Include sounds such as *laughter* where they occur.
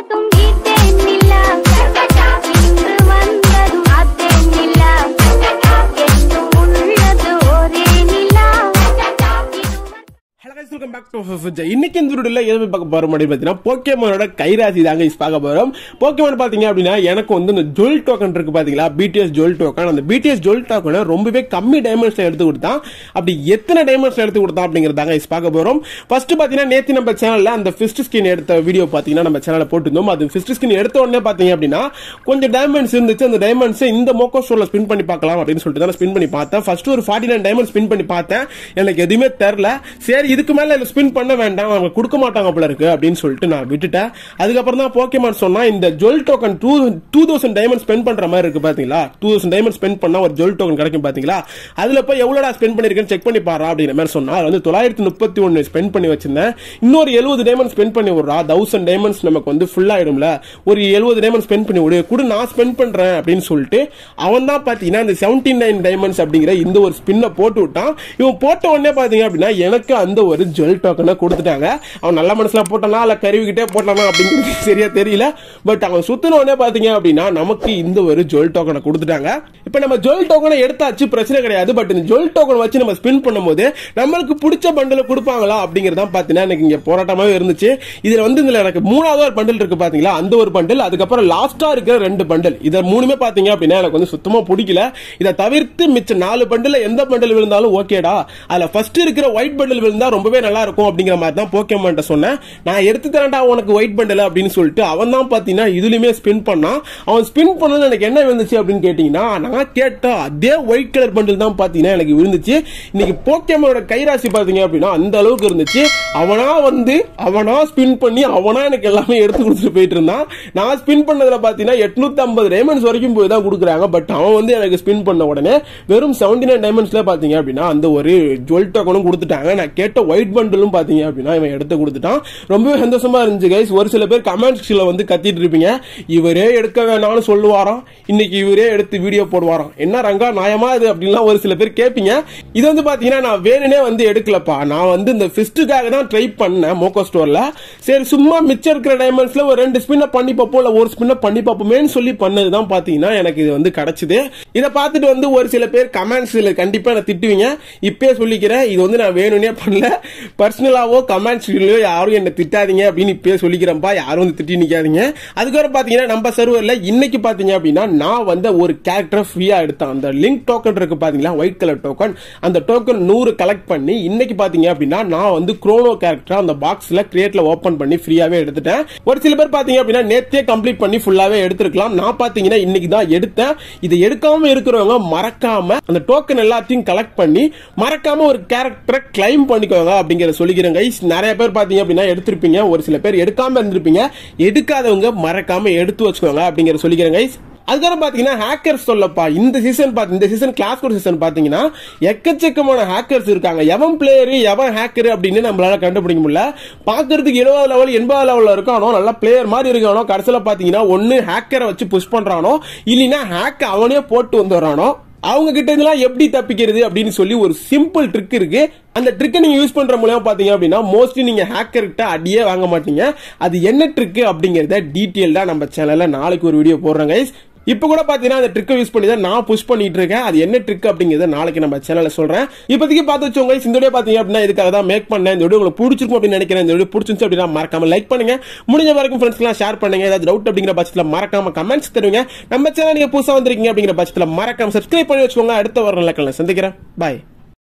¡Gracias! இன்னைக்கு இந்த வீடியோல எது பார்க்க போறோம் அப்படின்னு பார்த்தீங்கன்னா போக்கேமோனோட கைராசி தாங்க இஸ் பார்க்க போறோம் போக்கேமோன் பார்த்தீங்க அப்படின்னா எனக்கு வந்து இந்த ஜுவல் டோக்கன் இருக்கு பார்த்தீங்களா பிடிஎஸ் ஜுவல் டோக்கன் அந்த பிடிஎஸ் ஜுவல் டோக்கனை ரொம்பவே கம்மி டைமண்ட்ஸ்ல எடுத்து கொடுத்தான் அப்படி எத்தனை டைமண்ட்ஸ்ல எடுத்து கொடுத்தான் அப்படிங்கிறதாங்க இஸ் பார்க்க போறோம் ஃபர்ஸ்ட் பார்த்தீங்கன்னா நேற்று நம்ம சேனலில் அந்த ஃபிஸ்ட் ஸ்கின் எடுத்த வீடியோ பார்த்தீங்கன்னா நம்ம சேனலில் போட்டிருந்தோம் அது ஃபிஸ்ட் ஸ்கின் எடுத்த உடனே பார்த்தீங்க அப்படின்னா கொஞ்சம் டைமண்ட்ஸ் இருந்துச்சு அந்த டைமண்ட்ஸை இந்த மோக்கோ ஸ்டோரில் ஸ்பின் பண்ணி பார்க்கலாம் அப்படின்னு சொல்லிட்டு தான் ஸ்பின் பண்ணி பார்த்தேன் ஃபர்ஸ்ட் ஒரு ஃபார்ட்டி நைன் டைமண்ட்ஸ் ஸ்பின் பண்ணி பார்த்தேன் எனக்கு எதுவுமே தெரில சரி இதுக்கு மேலே ஸ்பின் பண்ண வேண்டாம் அவங்க கொடுக்க மாட்டாங்க போல இருக்கு அப்படின்னு சொல்லிட்டு நான் விட்டுட்டேன் அதுக்கப்புறம் தான் போக்கேமான் சொன்னா இந்த jewel token two two thousand diamond spend பண்ற மாதிரி இருக்கு பாத்தீங்களா டூ தௌசண்ட் டைமண்ட் ஸ்பெண்ட் பண்ணா ஒரு ஜுவல் டோக்கன் கிடைக்கும் பாத்தீங்களா அதுல போய் எவ்வளோடா ஸ்பெண்ட் பண்ணிருக்கேன்னு செக் பண்ணி பாரு அப்படிங்கிற மாதிரி சொன்னா அது வந்து தொள்ளாயிரத்தி முப்பத்தி ஒன்னு ஸ்பெண்ட் பண்ணி வச்சிருந்தேன் இன்னொரு எழுபது டைமண்ட் ஸ்பெண்ட் பண்ணி விடுறா தௌசண்ட் டைமண்ட்ஸ் நமக்கு வந்து ஃபுல்லாயிடும்ல ஒரு எழுபது டைமண்ட் ஸ்பெண்ட் பண்ணி விடு கூட நான் ஸ்பெண்ட் பண்றேன் அப்படின்னு சொல்லிட்டு அவன் தான் பாத்தீங்கன்னா இந்த செவன்டி நைன் டைமண்ட்ஸ் அப்படிங்கிற இந்த ஒரு ஸ்பின்னை போட்டு விட்டான் இவன் போட்ட உடனே பாத்தீங்க அப்படின்னா எனக்கு அந்த ஒரு ஜுவல் ப்ரைவேட் டோக்கனை கொடுத்துட்டாங்க அவன் நல்ல மனசில் போட்டனா இல்லை கருவிக்கிட்டே போட்டானா அப்படிங்கிறது *laughs* சரியா தெரியல பட் அவன் சுற்றினோடனே பார்த்தீங்க அப்படின்னா நமக்கு இந்த ஒரு ஜுவல் டோக்கனை கொடுத்துட்டாங்க இப்போ நம்ம ஜுவல் டோக்கனை எடுத்தாச்சு பிரச்சனை கிடையாது பட் இந்த ஜுவல் டோக்கனை வச்சு நம்ம ஸ்பின் பண்ணும்போது நம்மளுக்கு பிடிச்ச பண்டில் கொடுப்பாங்களா அப்படிங்கிறது தான் பார்த்தீங்கன்னா எனக்கு இங்கே போராட்டமாகவே இருந்துச்சு இதில் வந்து இதில் எனக்கு மூணாவது ஒரு பண்டில் இருக்குது பார்த்தீங்களா அந்த ஒரு பண்டில் அதுக்கப்புறம் லாஸ்ட்டாக இருக்கிற ரெண்டு பண்டில் இதை மூணுமே பார்த்தீங்க அப்படின்னா எனக்கு வந்து சுத்தமாக பிடிக்கல இதை தவிர்த்து மிச்சம் நாலு பண்டில் எந்த பண்டில் விழுந்தாலும் ஓகேடா அதில் ஃபர்ஸ்ட் இருக்கிற ஒயிட் பண்டில் விழுந்தா ரொம்பவே நல்லா இருக்கும் அப்படிங்கிற மாதிரி தான் போக்கேமான்ட்ட சொன்னேன் நான் எடுத்து தரண்டா உனக்கு ஒயிட் பண்டல் அப்படின்னு சொல்லிட்டு அவன் தான் பார்த்தீங்கன்னா இதுலையுமே ஸ்பின் பண்ணான் அவன் ஸ்பின் பண்ணது எனக்கு என்ன விழுந்துச்சு அப்படின்னு கேட்டிங்கன்னா நான் கேட்ட அதே ஒயிட் கலர் பண்டில் தான் பார்த்தீங்கன்னா எனக்கு விழுந்துச்சு இன்னைக்கு போக்கேமோட கைராசி பார்த்தீங்க அப்படின்னா அந்த அளவுக்கு இருந்துச்சு அவனா வந்து அவனா ஸ்பின் பண்ணி அவனா எனக்கு எல்லாமே எடுத்து கொடுத்துட்டு போயிட்டு இருந்தான் நான் ஸ்பின் பண்ணதில் பார்த்தீங்கன்னா எட்நூத்தி ஐம்பது டைமண்ட்ஸ் வரைக்கும் போய் தான் கொடுக்குறாங்க பட் அவன் வந்து எனக்கு ஸ்பின் பண்ண உடனே வெறும் செவன்டி நைன் டைமண்ட்ஸ்ல பார்த்தீங்க அப்படின்னா அந்த ஒரு ஜுவல் டோக்கனும் கொடுத்துட்டாங்க நான் கேட்ட ஒயிட் பண்டில் ஹேண்டிலும் பார்த்தீங்க அப்படின்னா இவன் எடுத்து கொடுத்துட்டான் ரொம்பவே சந்தோஷமா இருந்துச்சு கைஸ் ஒரு சில பேர் கமெண்ட் வந்து கத்திட்டு இருப்பீங்க இவரே எடுக்க வேணாம்னு சொல்லுவாராம் இன்னைக்கு இவரே எடுத்து வீடியோ போடுவாராம் என்ன ரங்கா நியாயமா இது அப்படின்லாம் ஒரு சில பேர் கேட்பீங்க இது வந்து பார்த்தீங்கன்னா நான் வேணுனே வந்து எடுக்கலப்பா நான் வந்து இந்த ஃபிஸ்ட்டுக்காக தான் ட்ரை பண்ணேன் மோகோ ஸ்டோரில் சரி சும்மா மிச்சம் இருக்கிற டைமண்ட்ஸ்ல ஒரு ரெண்டு ஸ்பின்னை பண்ணி பார்ப்போம் இல்லை ஒரு ஸ்பின்னை பண்ணி பார்ப்போமேனு சொல்லி பண்ணது தான் பார்த்தீங்கன்னா எனக்கு இது வந்து கிடைச்சது இதை பார்த்துட்டு வந்து ஒரு சில பேர் கமெண்ட்ஸில் கண்டிப்பாக நான் திட்டுவீங்க இப்பயே சொல்லிக்கிறேன் இது வந்து நான் வேணும்னே பண்ணல பர்சனலாவோ கமெண்ட்ஸ்லயோ யாரும் என்ன திட்டாதீங்க அப்படின்னு இப்பயே சொல்லிக்கிறேன்ப்பா யாரும் வந்து திட்டி நிக்காதீங்க அதுக்கப்புறம் பாத்தீங்கன்னா நம்ம சர்வர்ல இன்னைக்கு பாத்தீங்க அப்படின்னா நான் வந்த ஒரு கேரக்டர் ஃப்ரீயா எடுத்தேன் அந்த லிங்க் டோக்கன் இருக்கு பாத்தீங்களா ஒயிட் கலர் டோக்கன் அந்த டோக்கன் நூறு கலெக்ட் பண்ணி இன்னைக்கு பாத்தீங்க அப்படின்னா நான் வந்து குரோனோ கேரக்டர் அந்த பாக்ஸ்ல கிரியேட்ல ஓபன் பண்ணி ஃப்ரீயாவே எடுத்துட்டேன் ஒரு சில பேர் பாத்தீங்க அப்படின்னா நேத்தே கம்ப்ளீட் பண்ணி ஃபுல்லாவே எடுத்திருக்கலாம் நான் பாத்தீங்கன்னா இன்னைக்கு தான் எடுத்தேன் இதை எடுக்காம இருக்கிறவங்க மறக்காம அந்த டோக்கன் எல்லாத்தையும் கலெக்ட் பண்ணி மறக்காம ஒரு கேரக்டரை கிளைம் பண்ணிக்கோங்க அப்படிங்கிற அப்படிங்கிறத சொல்லிக்கிறேன் கைஸ் நிறைய பேர் பார்த்தீங்க அப்படின்னா எடுத்திருப்பீங்க ஒரு சில பேர் எடுக்காமல் இருந்திருப்பீங்க எடுக்காதவங்க மறக்காமல் எடுத்து வச்சுக்கோங்க அப்படிங்கிறத சொல்லிக்கிறேன் கைஸ் அதுக்கப்புறம் பார்த்தீங்கன்னா ஹேக்கர்ஸ் சொல்லப்பா இந்த சீசன் பார்த்து இந்த சீசன் கிளாஸ் கோர் சீசன் பார்த்தீங்கன்னா எக்கச்சக்கமான ஹேக்கர்ஸ் இருக்காங்க எவன் பிளேயரு எவன் ஹேக்கர் அப்படின்னு நம்மளால கண்டுபிடிக்க முடியல பார்க்கறதுக்கு எழுபது லெவல் எண்பது லெவலில் இருக்கானோ நல்லா பிளேயர் மாதிரி இருக்கானோ கடைசியில் பார்த்தீங்கன்னா ஒன்று ஹேக்கரை வச்சு புஷ் பண்ணுறானோ இல்லைன்னா ஹேக்கை அவனே போட்டு வந்துடுறானோ அவங்க கிட்ட இதெல்லாம் எப்படி தப்பிக்கிறது அப்படின்னு சொல்லி ஒரு சிம்பிள் ட்ரிக் இருக்கு அந்த ட்ரிக்கை நீங்க யூஸ் பண்ற மூலயமா பாத்தீங்க அப்படின்னா மோஸ்ட்லி நீங்க ஹேக்கர்கிட்ட அடியே வாங்க மாட்டீங்க அது என்ன ட்ரிக் அப்படிங்கறத டீட்டெயில்டா நம்ம சேனல்ல நாளைக்கு ஒரு வீடியோ போடுறோம் கைஸ் இப்போ கூட பார்த்தீங்கன்னா அந்த ட்ரிக்கை யூஸ் பண்ணி தான் நான் புஷ் பண்ணிட்டு இருக்கேன் அது என்ன ட்ரிக் அப்படிங்கிறத நாளைக்கு நம்ம சேனலில் சொல்கிறேன் இப்போதைக்கு பார்த்து வச்சவங்க இந்த வீடியோ பார்த்தீங்க அப்படின்னா இதுக்காக தான் மேக் பண்ணேன் இந்த வீடியோ உங்களுக்கு பிடிச்சிருக்கும் அப்படின்னு நினைக்கிறேன் இந்த வீடியோ பிடிச்சிருந்துச்சு அப்படின்னா மறக்காம லைக் பண்ணுங்க முடிஞ்ச வரைக்கும் ஃப்ரெண்ட்ஸ்லாம் ஷேர் பண்ணுங்க ஏதாவது டவுட் அப்படிங்கிற பட்சத்தில் மறக்காம கமெண்ட்ஸ் தருவீங்க நம்ம சேனல் நீங்கள் புதுசாக வந்திருக்கீங்க அப்படிங்கிற பட்சத்தில் மறக்காம சப்ஸ்கிரைப் பண்ணி வச்சுக்கோங்க அடுத்த வர நிலக்கல சந்திக்கிறேன் பாய்